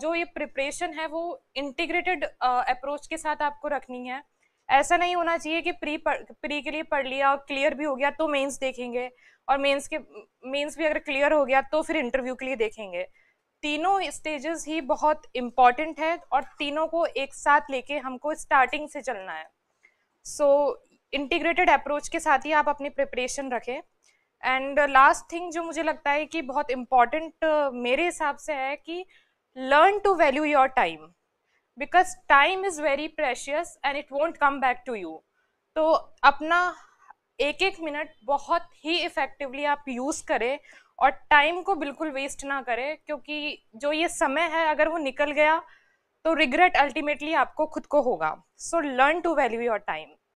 जो ये प्रिपरेशन है वो इंटीग्रेटेड अप्रोच के साथ आपको रखनी है ऐसा नहीं होना चाहिए कि प्री प्री के लिए पढ़ लिया और क्लियर भी हो गया तो मेंस देखेंगे और मेंस के मेंस भी अगर क्लियर हो गया तो फिर इंटरव्यू के लिए देखेंगे तीनों स्टेजेस ही बहुत इम्पॉर्टेंट है और तीनों को एक साथ लेके हमको स्टार्टिंग से चलना है सो इंटीग्रेटेड अप्रोच के साथ ही आप अपनी प्रिपरेशन रखें एंड लास्ट थिंग जो मुझे लगता है कि बहुत इम्पॉर्टेंट मेरे हिसाब से है कि learn to value your time because time is very precious and it won't come back to you तो अपना एक एक मिनट बहुत ही इफ़ेक्टिवली आप यूज़ करें और टाइम को बिल्कुल वेस्ट ना करें क्योंकि जो ये समय है अगर वो निकल गया तो रिग्रेट अल्टीमेटली आपको खुद को होगा so learn to value your time